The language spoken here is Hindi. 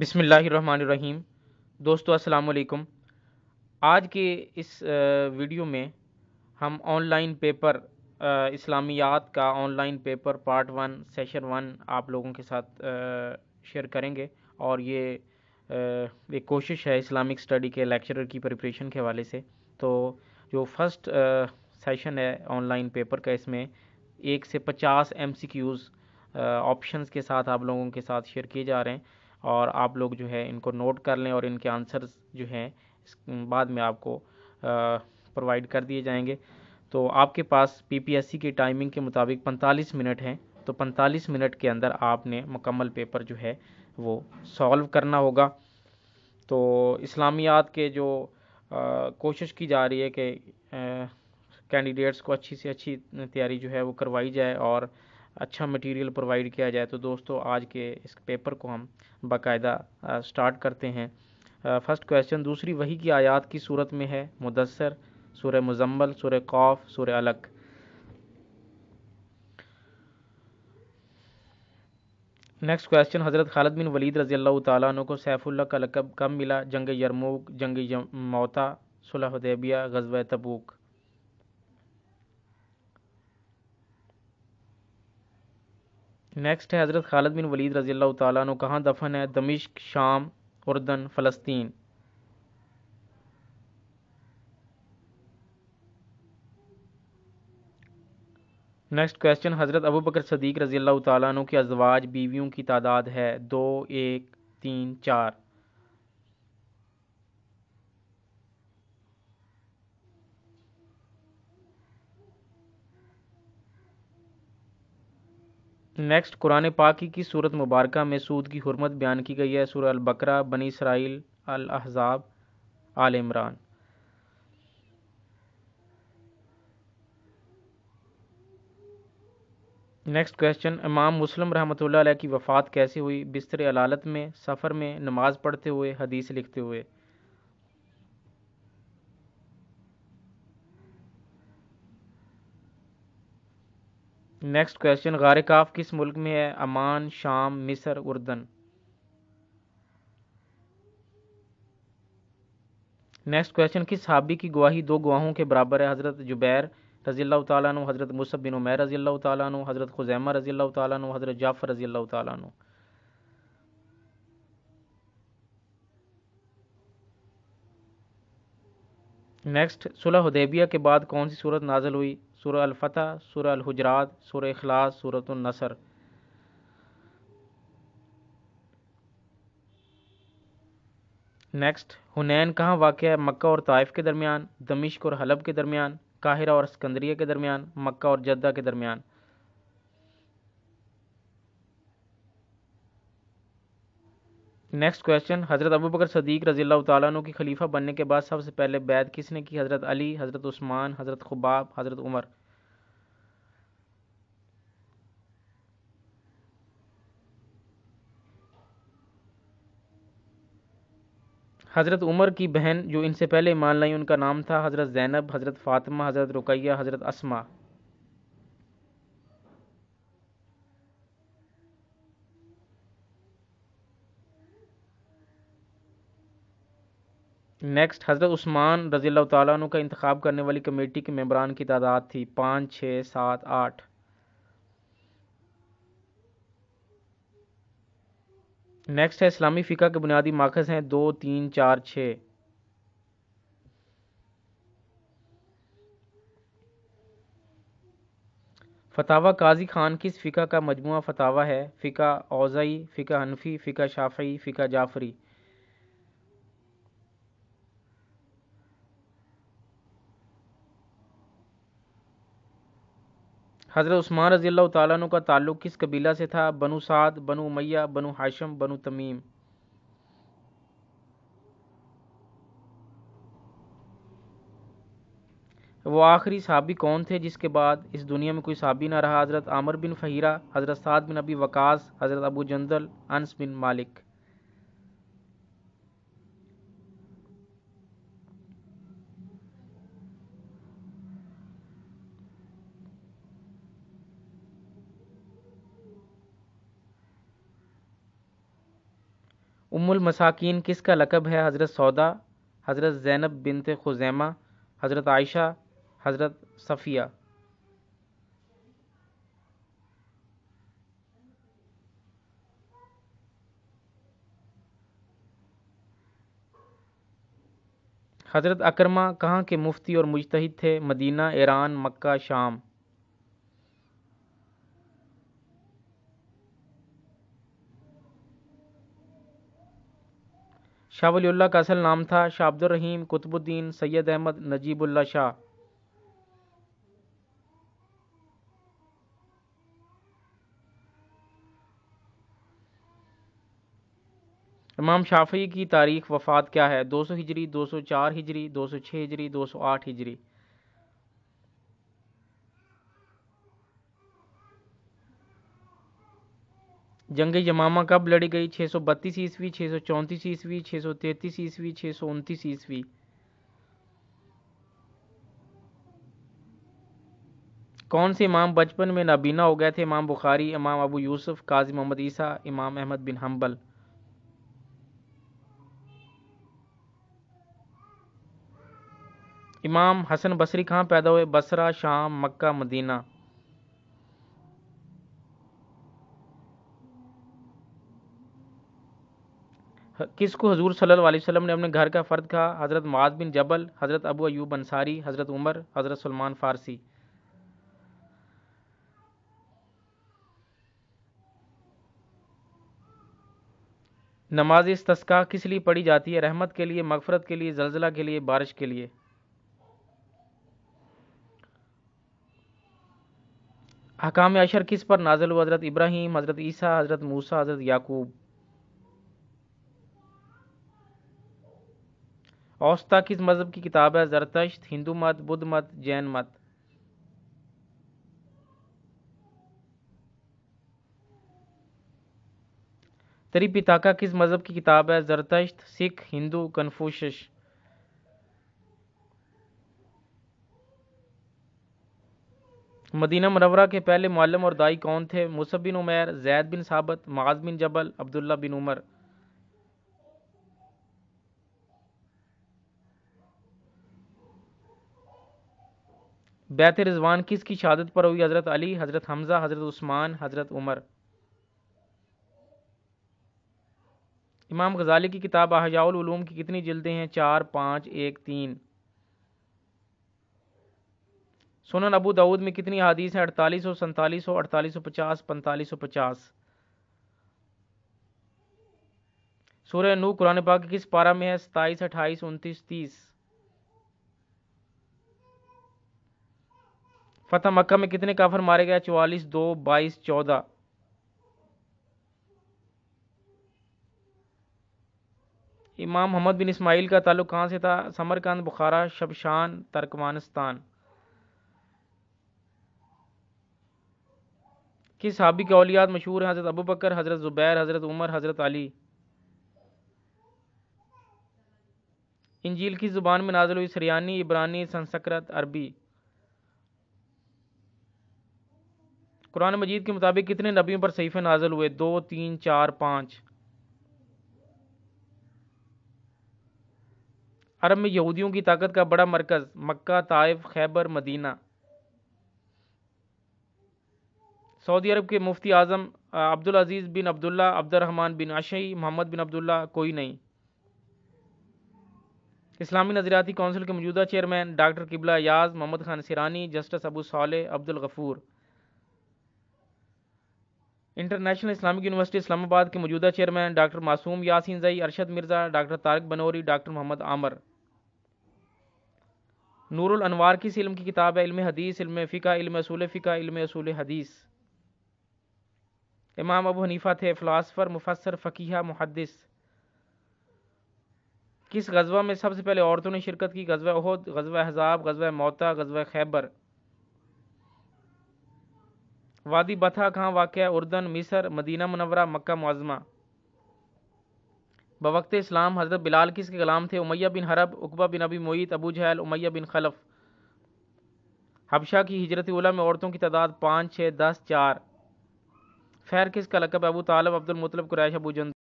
बिसमीम दोस्तों अस्सलाम आज के इस वीडियो में हम ऑनलाइन पेपर इस्लामियात का online paper part one session one आप लोगों के साथ शेयर करेंगे और ये एक कोशिश है इस्लामिक स्टडी के लेक्चरर की प्रिपरेशन के हवाले से तो जो फर्स्ट सेशन है ऑनलाइन पेपर का इसमें एक से पचास एम सी ऑप्शंस के साथ आप लोगों के साथ शेयर किए जा रहे हैं और आप लोग जो है इनको नोट कर लें और इनके आंसर्स जो हैं बाद में आपको प्रोवाइड कर दिए जाएंगे तो आपके पास पीपीएससी की टाइमिंग के मुताबिक 45 मिनट हैं तो 45 मिनट के अंदर आपने मुकम्मल पेपर जो है वो सॉल्व करना होगा तो इस्लामियात के जो आ, कोशिश की जा रही है कि कैंडिडेट्स को अच्छी से अच्छी तैयारी जो है वो करवाई जाए और अच्छा मटेरियल प्रोवाइड किया जाए तो दोस्तों आज के इस पेपर को हम बाकायदा स्टार्ट करते हैं फर्स्ट क्वेश्चन दूसरी वही की आयात की सूरत में है मुदसर सूर्य मुजम्मल सुर कौफ सुर अलग नेक्स्ट क्वेश्चन हज़रत खालिद बिन वलीद रजी अल्लाह को सैफुल्ला का लकब कब मिला जंग यरमूक जंग मौता सुलह हदैबिया गजब तबूक नेक्स्ट है हज़रत खालद बिन वलीद रज़ी अल्लाह तु कहाँ दफन है दमिश्क शाम उर्दन फ़लस्तीन नेक्स्ट क्वेश्चन हज़रत अबू बकर सदीक रज़ी अल्लाह तु की अजवाज बीवियों की तादाद है दो एक तीन चार नेक्स्ट कुरान पाक की सूरत मुबारक में सूद की हरमत बयान की गई है सूर अलबकरा बनी इसराइल अल अहज़ाब आल इमरान नेक्स्ट क्वेश्चन इमाम मुस्लिम रहमत की वफ़ात कैसे हुई बिस्तर अलालत में सफ़र में नमाज़ पढ़ते हुए हदीस लिखते हुए नेक्स्ट क्वेश्चन गारिकाफ किस मुल्क में है अमान शाम मिसर उर्दन नेक्स्ट क्वेश्चन किस हाबी की गवाही दो गवाहों के बराबर है हज़रत जुबैर रजी अल्लाह तु हज़रत मुसब बिन उमैर रजी अल्लाह तु हज़रत खुजैमा रजी अल्लाह तु हज़रत जाफ़र रजी अल्लाह तु नेक्स्ट सुलह हदैबिया के बाद कौन सी सूरत नाजल हुई सूर्य अलफ़तह सूर्य अलहुजरात सूर्य अखलास सूरत नेक्स्ट हुनैन कहाँ वाक़ है मक्का और ताइफ के दरमियान दमिश्क और हलब के दरमियान काहिरा और सिकंदरिया के दरमियान मक्का और जद्दा के दरमियान नेक्स्ट क्वेश्चन हज़रत अबू बकर सदीक रज़ी तु की खलीफा बनने के बाद सबसे पहले बैत किसने की हज़रत अली हज़रत उस्मान हज़रत खुबाब हज़रत उमर हज़रत उमर की बहन जो इनसे पहले ईमान लाई उनका नाम था हज़रत ज़ैनब हज़रत फ़ातिमा हज़रत रुकैया हज़रत असमा नेक्स्ट हज़रत उस्मान रज़ी अल्लाह का इंतखब करने वाली कमेटी के मेम्बरान की तादाद थी पाँच छः सात आठ नेक्स्ट है इस्लामी फ़िका के बुनियादी माखज़ हैं दो तीन चार छः फतावा काजी खान की इस फ़िका का मजमू फ़तावा है फ़िका ओज़ई फ़िका हनफी फ़िका शाफ़ी फ़िका जाफ़री हज़रत उस्मान रजी अल्लाह तु का ताल्लुक़ किस कबीला से था बनु साद बनु उमैया बनु हाशम बनु तमीम वो आखिरी सहाबी कौन थे जिसके बाद इस दुनिया में कोई सहाबी ना रहा हज़रत आमर बिन फ़हीरा हज़रत साद बिन अबी वकास हज़रत अबू जंदल अनस बिन मालिक उमुल मसाकिन किसका लकब है हज़रत सौदा हज़रत ज़ैनब बिनत खुजैमा हज़रत आयशा हज़रत सफ़िया हज़रत अकरमा कहाँ के मुफ्ती और मुजतहिद थे मदीना ईरान मक्का शाम शाह वलील्ला का असल नाम था शाह अब्दुल रहीम कुतुबुद्दीन सैयद अहमद नजीबुल्ला शाह इमाम शाफी की तारीख वफ़ात क्या है 200 हिजरी 204 हिजरी 206 हिजरी 208 हिजरी जंग यमामा कब लड़ी गई 632 ईस्वी सौ चौंतीस ईस्वी सौ तैंतीस ईस्वी सौ उनतीस ईस्वी कौन से इमाम बचपन में नाबीना हो गए थे इमाम बुखारी इमाम अबू यूसुफ काजी मोहम्मद ईसा इमाम अहमद बिन हम्बल इमाम हसन बसरी कहाँ पैदा हुए बसरा शाम मक्का मदीना किसको हजूर सल्ला अलैहि ने अपने घर का फ़र्द कहा हज़रत माज बिन जबल हज़रत अबू अयूब अंसारी हज़रत उमर हज़रत सलमान फ़ारसी नमाज इस तस्का किस लिए पढ़ी जाती है रहमत के लिए मगफरत के लिए जलजिला के लिए बारिश के लिए हकाम अशर किस पर नाजल हुआ हज़रत इब्राहिम हज़रत ईसा हज़रत मूसा हज़रत याकूब औस्ता किस मज़हब की किताब है जरतश्त हिंदू मत बुद्ध मत जैन मत त्रिपिताका किस मज़हब की किताब है जरतश्त सिख हिंदू कन्फ्यूशस मदीना मरवरा के पहले मालम और दाई कौन थे मुसब बिन उमैर जैद बिन साबत माज बिन जबल अब्दुल्ला बिन उमर बैत रिजवान की शहादत पर हुई हज़रत अली हज़रत हमज़ा हज़रत उस्मान हज़रत उमर इमाम गज़ाली की किताब अहजाउलूम की कितनी जल्दें हैं चार पाँच एक तीन सोनन अबू दाऊद में कितनी हदीस हैं अड़तालीस सौ सैंतालीस सौ अड़तालीस सौ पचास पैंतालीस सौ पचास सूर्य नू कुरान पाक किस पारा में है सताईस अट्ठाईस उनतीस तीस फतेह मक्का में कितने काफर मारे गए चवालीस दो बाईस चौदह इमाम मोहम्मद बिन इस्माइल का ताल्लुक कहाँ से था समरकंद बुखारा शबशान तर्कमानिस्तान किस सहाबी के अलियात मशहूर हैं हज़रत अबू बकर हज़रत ज़ुबैर हज़रत उमर हज़रत अली इंजील की ज़ुबान में नाजल हुई सरियानी इब्रानी संस्कृत अरबी कुरान मजीद के मुताबिक कितने नबियों पर सहीफ़े नाजल हुए दो तीन चार पाँच अरब में यहूदियों की ताकत का बड़ा मरकज़ Mecca Taif Khaybar Medina Saudi Arabia के मुफ्ती आज़म अब्दुल अजीज़ बिन अब्दुल्ला अब्दुलरहमान बिन अशी मोहम्मद बिन अब्दुल्ला कोई नहीं इस्लामी नजरियाती कौंसिल के मौजूदा chairman doctor Qibla Ayaz Muhammad Khan Sherani justice Abu Saleh Abdul Ghafoor international Islamic university Islamabad के मौजूदा chairman doctor Masoom Yasinzai Arshad Mirza doctor Tariq Banuri doctor Muhammad Aamir Noorul अनवार किस इल्म की किताब है इल्म हदीस इल्म फ़िका इल्म असूल फ़िका इल्म असूल हदीस इमाम अबू हनीफा थे फ़िलासफ़र मुफसर फ़कीहा मुहदस किस गजबा में सबसे पहले औरतों ने शिरकत की गजवा अहद गजवा हज़ाब गजवा मोता गजवा खैबर वादी बथा खां वाक़ उर्दन मिसर मदीना मुनवरा मक्का मुआज़मा बवक्त इस्लाम हज़रत बिलाल किस के ग़लाम थे उमैया बिन हरब उकबा बिन अबी मोईत अबू जहल उमैया बिन खलफ हबशा की हिजरत उला में औरतों की तादाद पाँच छः दस चार फैर किस का लकब अबू तालब अब्दुलमतलब कुरैश अबू जन